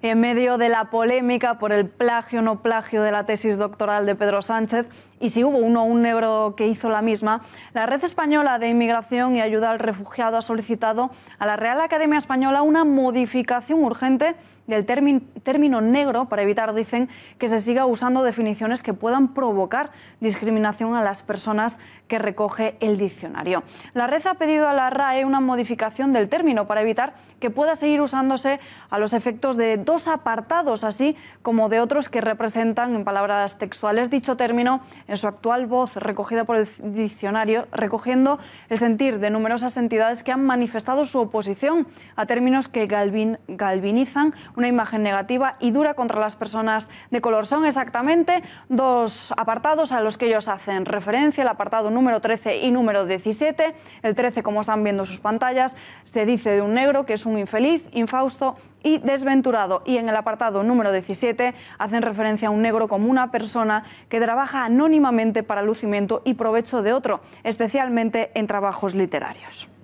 En medio de la polémica por el plagio o no plagio de la tesis doctoral de Pedro Sánchez y si hubo uno o un negro que hizo la misma, la Red Española de Inmigración y Ayuda al Refugiado ha solicitado a la Real Academia Española una modificación urgente del término negro para evitar, dicen, que se siga usando definiciones que puedan provocar discriminación a las personas que recoge el diccionario. La red ha pedido a la RAE una modificación del término para evitar que pueda seguir usándose a los efectos de dos apartados, así como de otros que representan, en palabras textuales, dicho término en su actual voz recogida por el diccionario, recogiendo el sentir de numerosas entidades que han manifestado su oposición a términos que galvin, galvinizan una imagen negativa y dura contra las personas de color. Son exactamente dos apartados a los que ellos hacen referencia, el apartado número 13 y número 17. El 13, como están viendo sus pantallas, se dice de un negro que es un infeliz, infausto y desventurado. Y en el apartado número 17 hacen referencia a un negro como una persona que trabaja anónimamente para lucimiento y provecho de otro, especialmente en trabajos literarios.